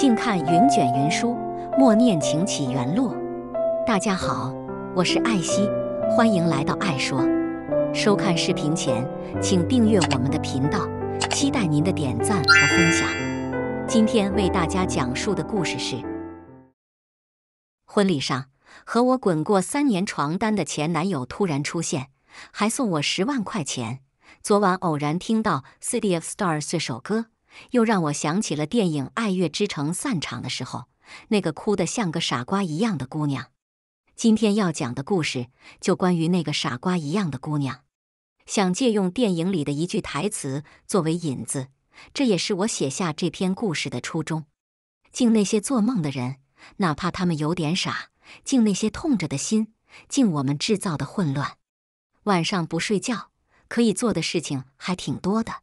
静看云卷云舒，默念情起缘落。大家好，我是艾希，欢迎来到爱说。收看视频前，请订阅我们的频道，期待您的点赞和分享。今天为大家讲述的故事是：婚礼上，和我滚过三年床单的前男友突然出现，还送我十万块钱。昨晚偶然听到《City of Stars》这首歌。又让我想起了电影《爱乐之城》散场的时候，那个哭得像个傻瓜一样的姑娘。今天要讲的故事就关于那个傻瓜一样的姑娘。想借用电影里的一句台词作为引子，这也是我写下这篇故事的初衷。敬那些做梦的人，哪怕他们有点傻；敬那些痛着的心；敬我们制造的混乱。晚上不睡觉可以做的事情还挺多的。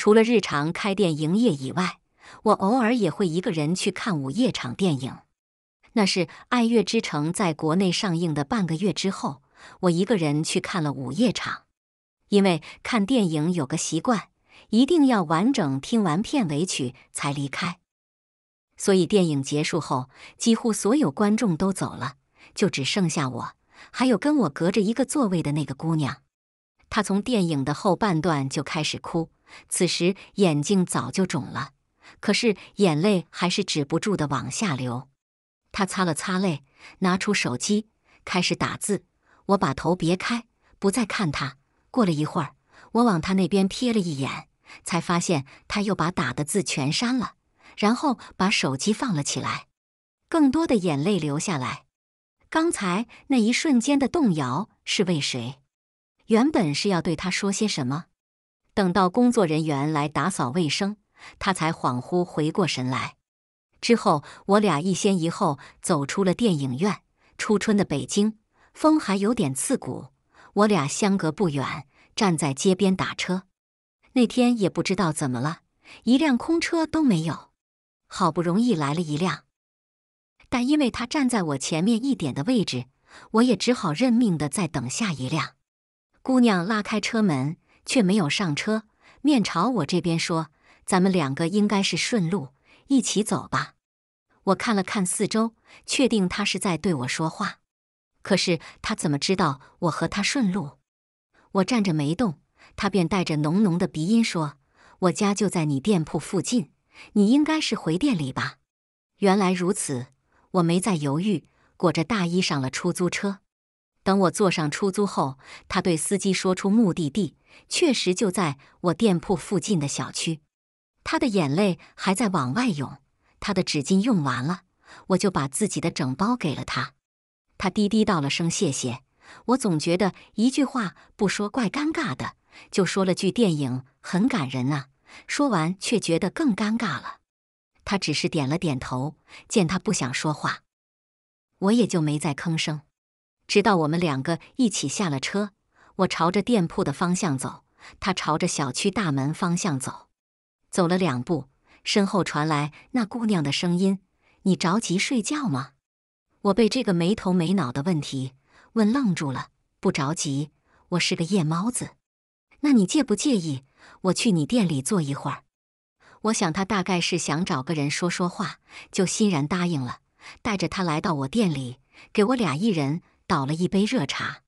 除了日常开店营业以外，我偶尔也会一个人去看午夜场电影。那是《爱乐之城》在国内上映的半个月之后，我一个人去看了午夜场。因为看电影有个习惯，一定要完整听完片尾曲才离开。所以电影结束后，几乎所有观众都走了，就只剩下我，还有跟我隔着一个座位的那个姑娘。她从电影的后半段就开始哭。此时眼睛早就肿了，可是眼泪还是止不住的往下流。他擦了擦泪，拿出手机开始打字。我把头别开，不再看他。过了一会儿，我往他那边瞥了一眼，才发现他又把打的字全删了，然后把手机放了起来。更多的眼泪流下来。刚才那一瞬间的动摇是为谁？原本是要对他说些什么？等到工作人员来打扫卫生，他才恍惚回过神来。之后，我俩一先一后走出了电影院。初春的北京，风还有点刺骨。我俩相隔不远，站在街边打车。那天也不知道怎么了，一辆空车都没有。好不容易来了一辆，但因为他站在我前面一点的位置，我也只好认命的再等下一辆。姑娘拉开车门。却没有上车，面朝我这边说：“咱们两个应该是顺路，一起走吧。”我看了看四周，确定他是在对我说话。可是他怎么知道我和他顺路？我站着没动，他便带着浓浓的鼻音说：“我家就在你店铺附近，你应该是回店里吧？”原来如此，我没再犹豫，裹着大衣上了出租车。等我坐上出租后，他对司机说出目的地。确实就在我店铺附近的小区，他的眼泪还在往外涌，他的纸巾用完了，我就把自己的整包给了他。他低低道了声谢谢，我总觉得一句话不说怪尴尬的，就说了句电影很感人啊。说完却觉得更尴尬了，他只是点了点头。见他不想说话，我也就没再吭声，直到我们两个一起下了车。我朝着店铺的方向走，他朝着小区大门方向走。走了两步，身后传来那姑娘的声音：“你着急睡觉吗？”我被这个没头没脑的问题问愣住了。不着急，我是个夜猫子。那你介不介意我去你店里坐一会儿？我想他大概是想找个人说说话，就欣然答应了，带着他来到我店里，给我俩一人倒了一杯热茶。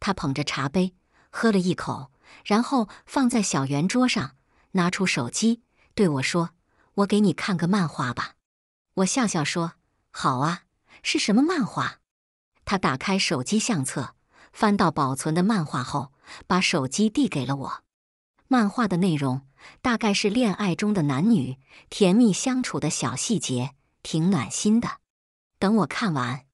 他捧着茶杯喝了一口，然后放在小圆桌上，拿出手机对我说：“我给你看个漫画吧。”我笑笑说：“好啊，是什么漫画？”他打开手机相册，翻到保存的漫画后，把手机递给了我。漫画的内容大概是恋爱中的男女甜蜜相处的小细节，挺暖心的。等我看完，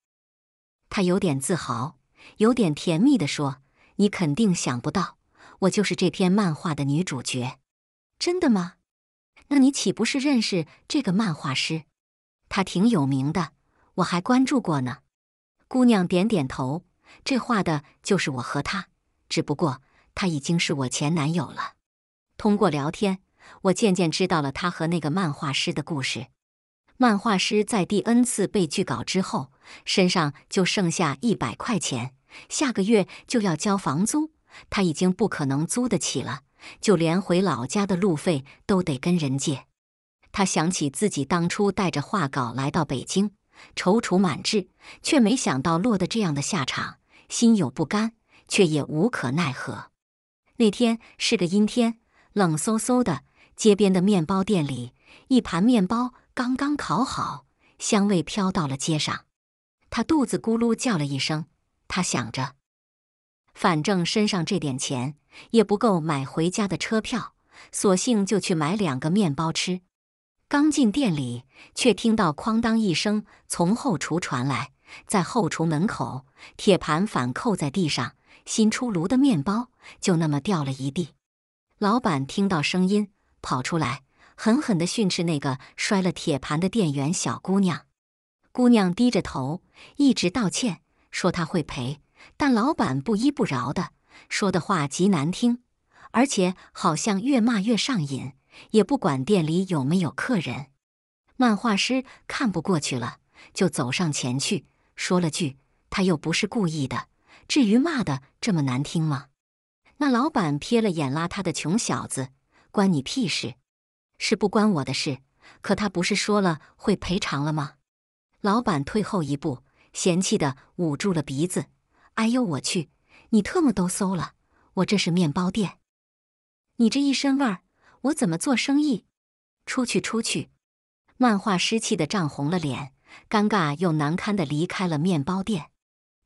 他有点自豪。有点甜蜜的说：“你肯定想不到，我就是这篇漫画的女主角，真的吗？那你岂不是认识这个漫画师？他挺有名的，我还关注过呢。”姑娘点点头：“这画的就是我和他，只不过他已经是我前男友了。”通过聊天，我渐渐知道了他和那个漫画师的故事。漫画师在第 N 次被拒稿之后。身上就剩下一百块钱，下个月就要交房租，他已经不可能租得起了，就连回老家的路费都得跟人借。他想起自己当初带着画稿来到北京，踌躇满志，却没想到落得这样的下场，心有不甘，却也无可奈何。那天是个阴天，冷飕飕的，街边的面包店里，一盘面包刚刚烤好，香味飘到了街上。他肚子咕噜叫了一声，他想着，反正身上这点钱也不够买回家的车票，索性就去买两个面包吃。刚进店里，却听到哐当一声从后厨传来，在后厨门口，铁盘反扣在地上，新出炉的面包就那么掉了一地。老板听到声音，跑出来，狠狠地训斥那个摔了铁盘的店员小姑娘。姑娘低着头一直道歉，说她会赔，但老板不依不饶的，说的话极难听，而且好像越骂越上瘾，也不管店里有没有客人。漫画师看不过去了，就走上前去，说了句：“他又不是故意的，至于骂的这么难听吗？”那老板瞥了眼邋遢的穷小子，关你屁事？是不关我的事？可他不是说了会赔偿了吗？老板退后一步，嫌弃的捂住了鼻子，“哎呦我去，你特么都馊了！我这是面包店，你这一身味儿，我怎么做生意？”出去，出去！漫画师气得涨红了脸，尴尬又难堪的离开了面包店。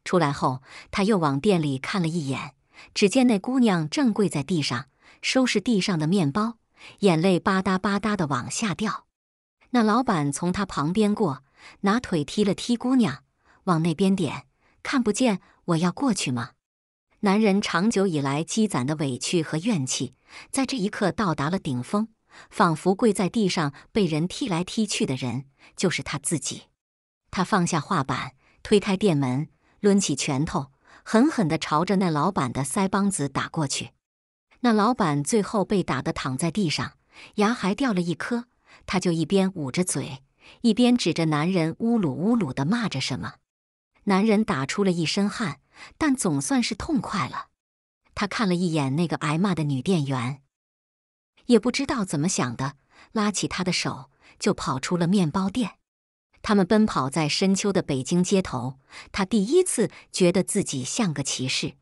出来后，他又往店里看了一眼，只见那姑娘正跪在地上收拾地上的面包，眼泪吧嗒吧嗒的往下掉。那老板从他旁边过。拿腿踢了踢姑娘，往那边点，看不见，我要过去吗？男人长久以来积攒的委屈和怨气，在这一刻到达了顶峰，仿佛跪在地上被人踢来踢去的人就是他自己。他放下画板，推开店门，抡起拳头，狠狠地朝着那老板的腮帮子打过去。那老板最后被打得躺在地上，牙还掉了一颗，他就一边捂着嘴。一边指着男人，侮辱、侮辱的骂着什么。男人打出了一身汗，但总算是痛快了。他看了一眼那个挨骂的女店员，也不知道怎么想的，拉起她的手就跑出了面包店。他们奔跑在深秋的北京街头，他第一次觉得自己像个骑士。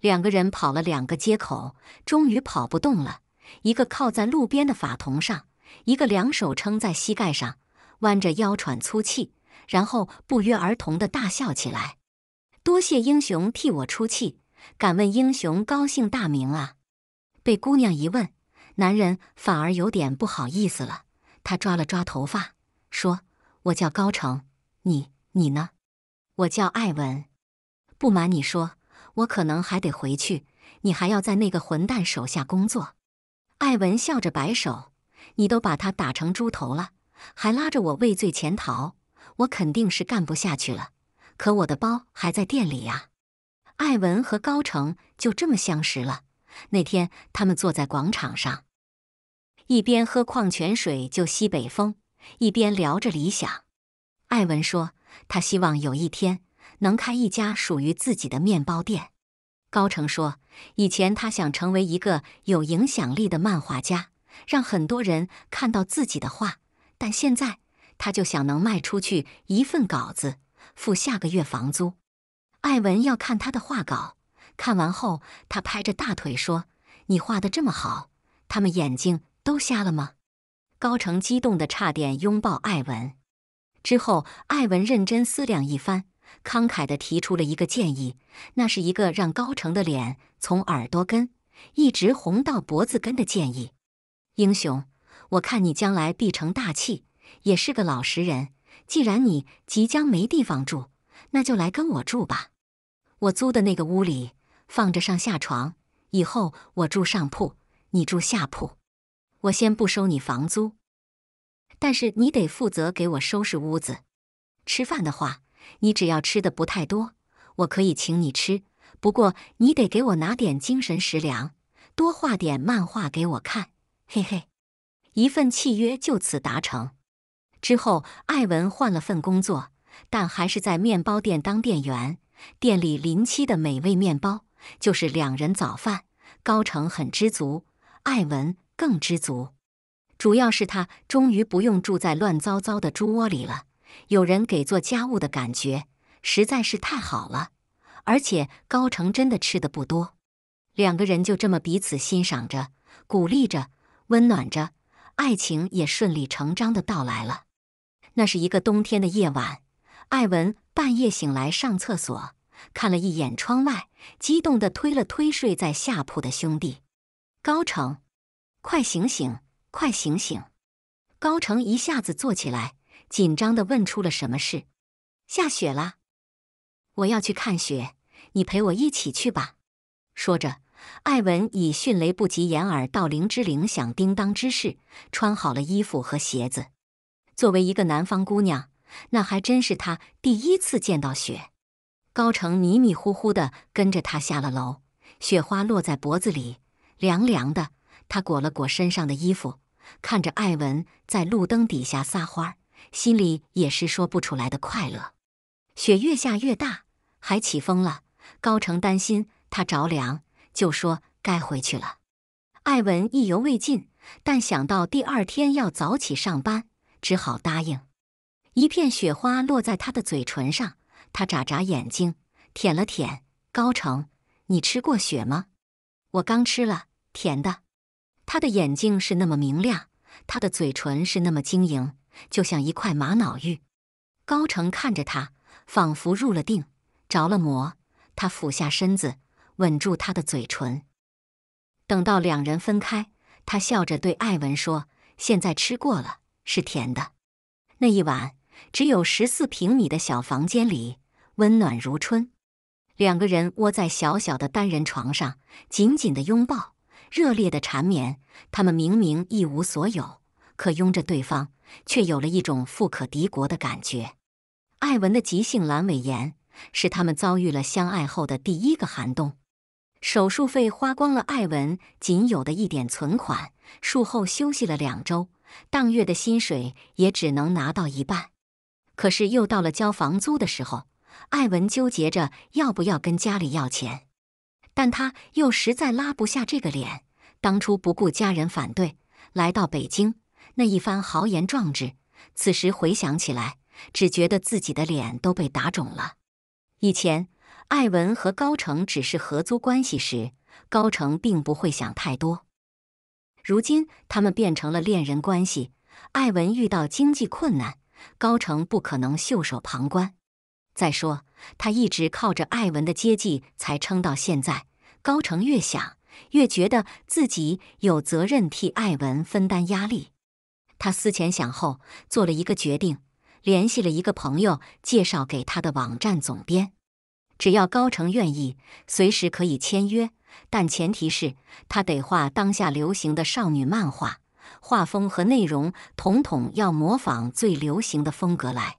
两个人跑了两个街口，终于跑不动了，一个靠在路边的法桐上，一个两手撑在膝盖上。弯着腰喘粗气，然后不约而同的大笑起来。多谢英雄替我出气，敢问英雄高姓大名啊？被姑娘一问，男人反而有点不好意思了。他抓了抓头发，说：“我叫高成，你你呢？我叫艾文。不瞒你说，我可能还得回去，你还要在那个混蛋手下工作。”艾文笑着摆手：“你都把他打成猪头了。”还拉着我畏罪潜逃，我肯定是干不下去了。可我的包还在店里呀。艾文和高成就这么相识了。那天他们坐在广场上，一边喝矿泉水就西北风，一边聊着理想。艾文说他希望有一天能开一家属于自己的面包店。高成说以前他想成为一个有影响力的漫画家，让很多人看到自己的画。但现在，他就想能卖出去一份稿子，付下个月房租。艾文要看他的画稿，看完后，他拍着大腿说：“你画的这么好，他们眼睛都瞎了吗？”高成激动的差点拥抱艾文。之后，艾文认真思量一番，慷慨的提出了一个建议，那是一个让高成的脸从耳朵根一直红到脖子根的建议。英雄。我看你将来必成大器，也是个老实人。既然你即将没地方住，那就来跟我住吧。我租的那个屋里放着上下床，以后我住上铺，你住下铺。我先不收你房租，但是你得负责给我收拾屋子。吃饭的话，你只要吃的不太多，我可以请你吃。不过你得给我拿点精神食粮，多画点漫画给我看。嘿嘿。一份契约就此达成。之后，艾文换了份工作，但还是在面包店当店员。店里临期的美味面包就是两人早饭。高成很知足，艾文更知足。主要是他终于不用住在乱糟糟的猪窝里了，有人给做家务的感觉实在是太好了。而且高成真的吃的不多，两个人就这么彼此欣赏着、鼓励着、温暖着。爱情也顺理成章的到来了。那是一个冬天的夜晚，艾文半夜醒来上厕所，看了一眼窗外，激动的推了推睡在下铺的兄弟高成：“快醒醒，快醒醒！”高成一下子坐起来，紧张的问：“出了什么事？”“下雪了，我要去看雪，你陪我一起去吧。”说着。艾文以迅雷不及掩耳盗铃之铃响叮当之势穿好了衣服和鞋子。作为一个南方姑娘，那还真是她第一次见到雪。高成迷迷糊糊的跟着他下了楼，雪花落在脖子里，凉凉的。他裹了裹身上的衣服，看着艾文在路灯底下撒欢儿，心里也是说不出来的快乐。雪越下越大，还起风了。高成担心他着凉。就说该回去了。艾文意犹未尽，但想到第二天要早起上班，只好答应。一片雪花落在他的嘴唇上，他眨眨眼睛，舔了舔。高成，你吃过雪吗？我刚吃了，甜的。他的眼睛是那么明亮，他的嘴唇是那么晶莹，就像一块玛瑙玉。高城看着他，仿佛入了定，着了魔。他俯下身子。吻住他的嘴唇，等到两人分开，他笑着对艾文说：“现在吃过了，是甜的。”那一晚，只有十四平米的小房间里温暖如春，两个人窝在小小的单人床上，紧紧的拥抱，热烈的缠绵。他们明明一无所有，可拥着对方，却有了一种富可敌国的感觉。艾文的急性阑尾炎是他们遭遇了相爱后的第一个寒冬。手术费花光了，艾文仅有的一点存款。术后休息了两周，当月的薪水也只能拿到一半。可是又到了交房租的时候，艾文纠结着要不要跟家里要钱，但他又实在拉不下这个脸。当初不顾家人反对来到北京，那一番豪言壮志，此时回想起来，只觉得自己的脸都被打肿了。以前。艾文和高成只是合租关系时，高成并不会想太多。如今他们变成了恋人关系，艾文遇到经济困难，高成不可能袖手旁观。再说，他一直靠着艾文的接济才撑到现在。高成越想越觉得自己有责任替艾文分担压力，他思前想后，做了一个决定，联系了一个朋友，介绍给他的网站总编。只要高成愿意，随时可以签约，但前提是他得画当下流行的少女漫画，画风和内容统统要模仿最流行的风格来。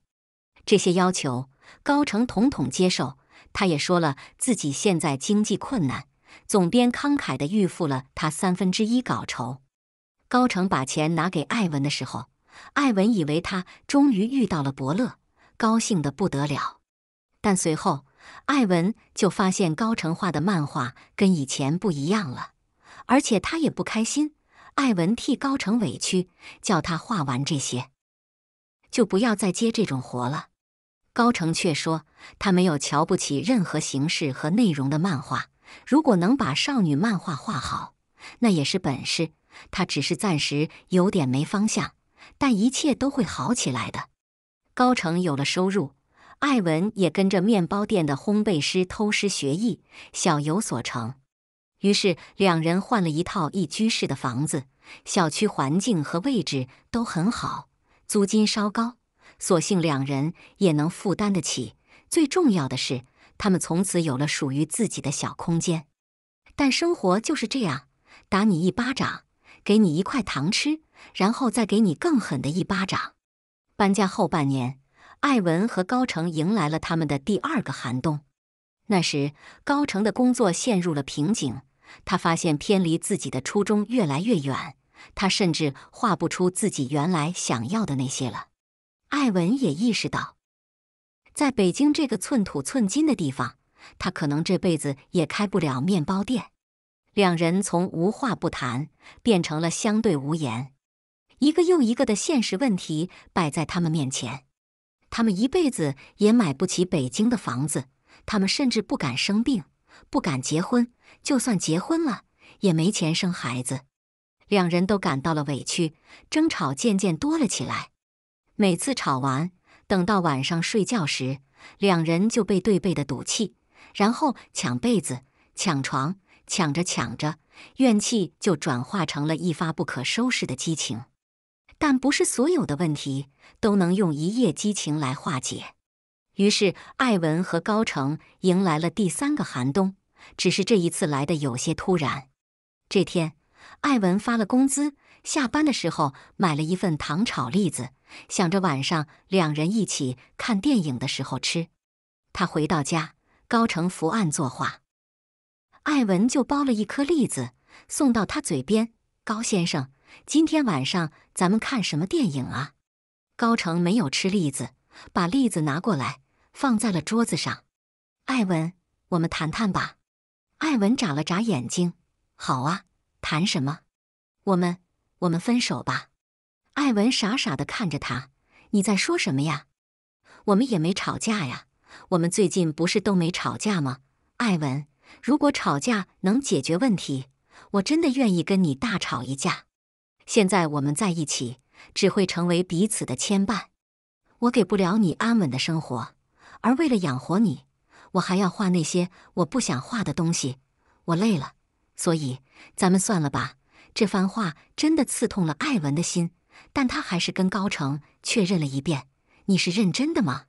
这些要求高成统统接受。他也说了自己现在经济困难，总编慷慨地预付了他三分之一稿酬。高成把钱拿给艾文的时候，艾文以为他终于遇到了伯乐，高兴得不得了。但随后，艾文就发现高成画的漫画跟以前不一样了，而且他也不开心。艾文替高成委屈，叫他画完这些，就不要再接这种活了。高成却说，他没有瞧不起任何形式和内容的漫画，如果能把少女漫画画好，那也是本事。他只是暂时有点没方向，但一切都会好起来的。高成有了收入。艾文也跟着面包店的烘焙师偷师学艺，小有所成。于是两人换了一套一居室的房子，小区环境和位置都很好，租金稍高，所幸两人也能负担得起。最重要的是，他们从此有了属于自己的小空间。但生活就是这样，打你一巴掌，给你一块糖吃，然后再给你更狠的一巴掌。搬家后半年。艾文和高成迎来了他们的第二个寒冬。那时，高成的工作陷入了瓶颈，他发现偏离自己的初衷越来越远，他甚至画不出自己原来想要的那些了。艾文也意识到，在北京这个寸土寸金的地方，他可能这辈子也开不了面包店。两人从无话不谈变成了相对无言，一个又一个的现实问题摆在他们面前。他们一辈子也买不起北京的房子，他们甚至不敢生病，不敢结婚，就算结婚了也没钱生孩子。两人都感到了委屈，争吵渐渐多了起来。每次吵完，等到晚上睡觉时，两人就被对背的赌气，然后抢被子、抢床、抢着抢着，怨气就转化成了一发不可收拾的激情。但不是所有的问题都能用一夜激情来化解。于是，艾文和高成迎来了第三个寒冬，只是这一次来的有些突然。这天，艾文发了工资，下班的时候买了一份糖炒栗子，想着晚上两人一起看电影的时候吃。他回到家，高成伏案作画，艾文就剥了一颗栗子送到他嘴边，高先生。今天晚上咱们看什么电影啊？高成没有吃栗子，把栗子拿过来放在了桌子上。艾文，我们谈谈吧。艾文眨了眨眼睛，好啊，谈什么？我们，我们分手吧。艾文傻傻的看着他，你在说什么呀？我们也没吵架呀，我们最近不是都没吵架吗？艾文，如果吵架能解决问题，我真的愿意跟你大吵一架。现在我们在一起只会成为彼此的牵绊，我给不了你安稳的生活，而为了养活你，我还要画那些我不想画的东西，我累了，所以咱们算了吧。这番话真的刺痛了艾文的心，但他还是跟高成确认了一遍：“你是认真的吗？”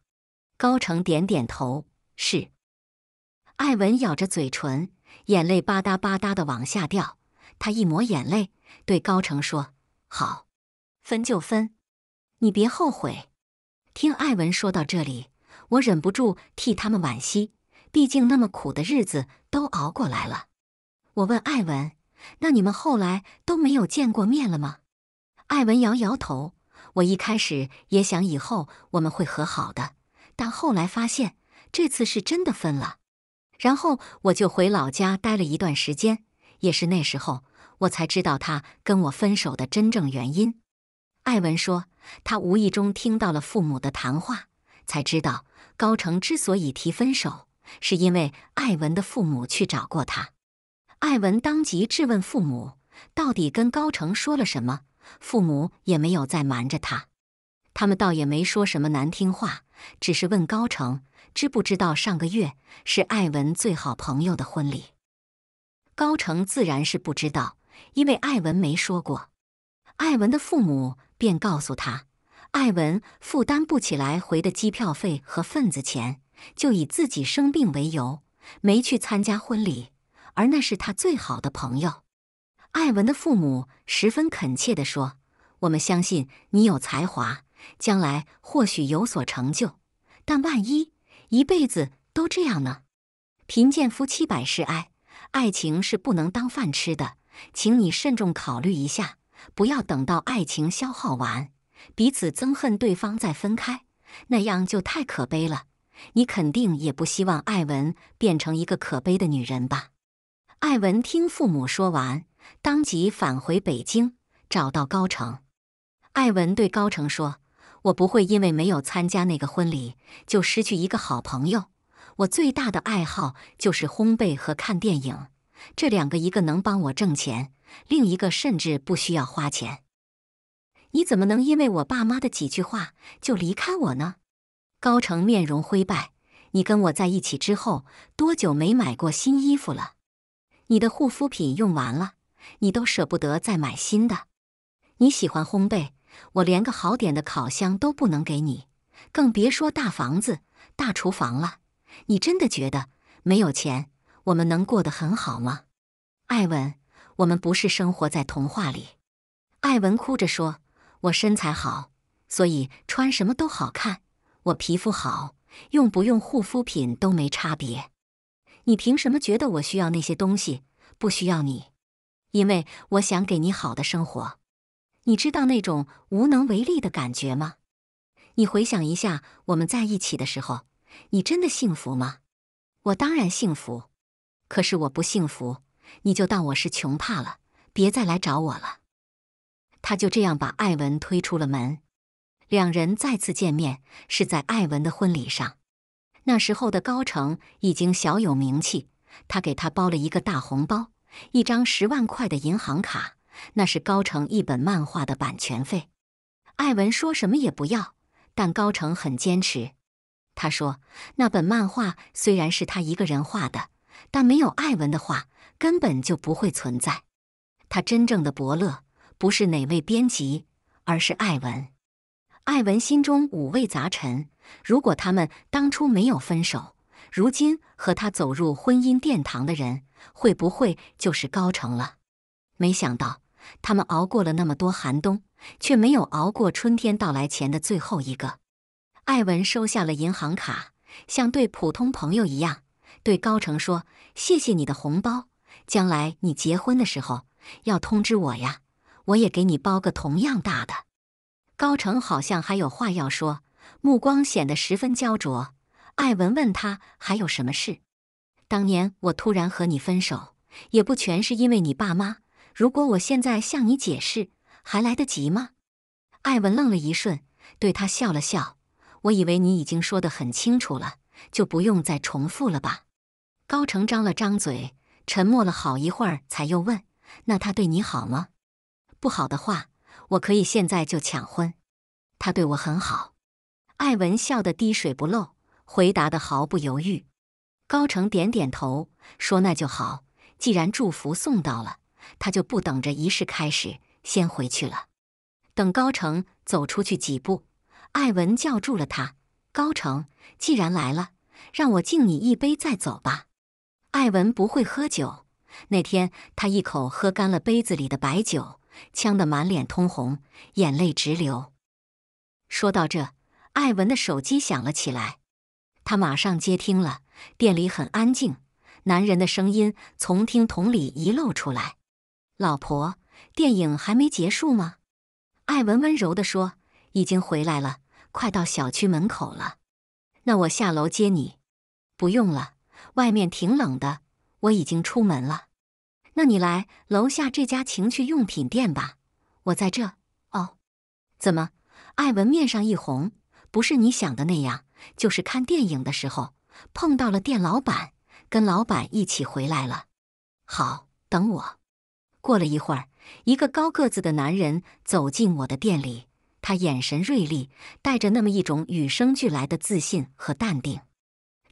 高成点点头，是。艾文咬着嘴唇，眼泪吧嗒吧嗒的往下掉。他一抹眼泪，对高成说：“好，分就分，你别后悔。”听艾文说到这里，我忍不住替他们惋惜。毕竟那么苦的日子都熬过来了。我问艾文：“那你们后来都没有见过面了吗？”艾文摇摇头。我一开始也想以后我们会和好的，但后来发现这次是真的分了。然后我就回老家待了一段时间。也是那时候，我才知道他跟我分手的真正原因。艾文说，他无意中听到了父母的谈话，才知道高成之所以提分手，是因为艾文的父母去找过他。艾文当即质问父母，到底跟高成说了什么？父母也没有再瞒着他，他们倒也没说什么难听话，只是问高成，知不知道上个月是艾文最好朋友的婚礼。高成自然是不知道，因为艾文没说过。艾文的父母便告诉他，艾文负担不起来回的机票费和份子钱，就以自己生病为由没去参加婚礼，而那是他最好的朋友。艾文的父母十分恳切地说：“我们相信你有才华，将来或许有所成就，但万一一辈子都这样呢？贫贱夫妻百事哀。”爱情是不能当饭吃的，请你慎重考虑一下，不要等到爱情消耗完，彼此憎恨对方再分开，那样就太可悲了。你肯定也不希望艾文变成一个可悲的女人吧？艾文听父母说完，当即返回北京，找到高成。艾文对高成说：“我不会因为没有参加那个婚礼，就失去一个好朋友。”我最大的爱好就是烘焙和看电影，这两个一个能帮我挣钱，另一个甚至不需要花钱。你怎么能因为我爸妈的几句话就离开我呢？高成面容灰败。你跟我在一起之后多久没买过新衣服了？你的护肤品用完了，你都舍不得再买新的。你喜欢烘焙，我连个好点的烤箱都不能给你，更别说大房子、大厨房了。你真的觉得没有钱，我们能过得很好吗，艾文？我们不是生活在童话里。艾文哭着说：“我身材好，所以穿什么都好看。我皮肤好，用不用护肤品都没差别。你凭什么觉得我需要那些东西？不需要你，因为我想给你好的生活。你知道那种无能为力的感觉吗？你回想一下我们在一起的时候。”你真的幸福吗？我当然幸福，可是我不幸福，你就当我是穷怕了，别再来找我了。他就这样把艾文推出了门。两人再次见面是在艾文的婚礼上，那时候的高城已经小有名气，他给他包了一个大红包，一张十万块的银行卡，那是高城一本漫画的版权费。艾文说什么也不要，但高城很坚持。他说：“那本漫画虽然是他一个人画的，但没有艾文的画根本就不会存在。他真正的伯乐不是哪位编辑，而是艾文。”艾文心中五味杂陈。如果他们当初没有分手，如今和他走入婚姻殿堂的人会不会就是高城了？没想到他们熬过了那么多寒冬，却没有熬过春天到来前的最后一个。艾文收下了银行卡，像对普通朋友一样，对高成说：“谢谢你的红包，将来你结婚的时候要通知我呀，我也给你包个同样大的。”高成好像还有话要说，目光显得十分焦灼。艾文问他还有什么事？当年我突然和你分手，也不全是因为你爸妈。如果我现在向你解释，还来得及吗？艾文愣了一瞬，对他笑了笑。我以为你已经说得很清楚了，就不用再重复了吧。高城张了张嘴，沉默了好一会儿，才又问：“那他对你好吗？不好的话，我可以现在就抢婚。”他对我很好。艾文笑得滴水不漏，回答的毫不犹豫。高城点点头，说：“那就好。既然祝福送到了，他就不等着仪式开始，先回去了。”等高城走出去几步。艾文叫住了他：“高成，既然来了，让我敬你一杯再走吧。”艾文不会喝酒，那天他一口喝干了杯子里的白酒，呛得满脸通红，眼泪直流。说到这，艾文的手机响了起来，他马上接听了。店里很安静，男人的声音从听筒里遗漏出来：“老婆，电影还没结束吗？”艾文温柔地说。已经回来了，快到小区门口了。那我下楼接你。不用了，外面挺冷的，我已经出门了。那你来楼下这家情趣用品店吧，我在这。哦，怎么？艾文面上一红，不是你想的那样，就是看电影的时候碰到了店老板，跟老板一起回来了。好，等我。过了一会儿，一个高个子的男人走进我的店里。他眼神锐利，带着那么一种与生俱来的自信和淡定。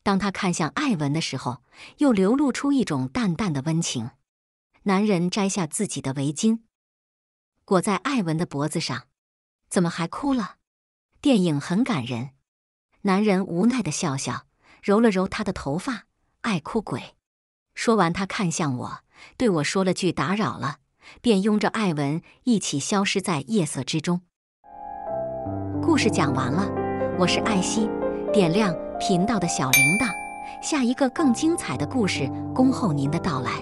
当他看向艾文的时候，又流露出一种淡淡的温情。男人摘下自己的围巾，裹在艾文的脖子上。怎么还哭了？电影很感人。男人无奈的笑笑，揉了揉他的头发。爱哭鬼。说完，他看向我，对我说了句“打扰了”，便拥着艾文一起消失在夜色之中。故事讲完了，我是艾希，点亮频道的小铃铛，下一个更精彩的故事恭候您的到来。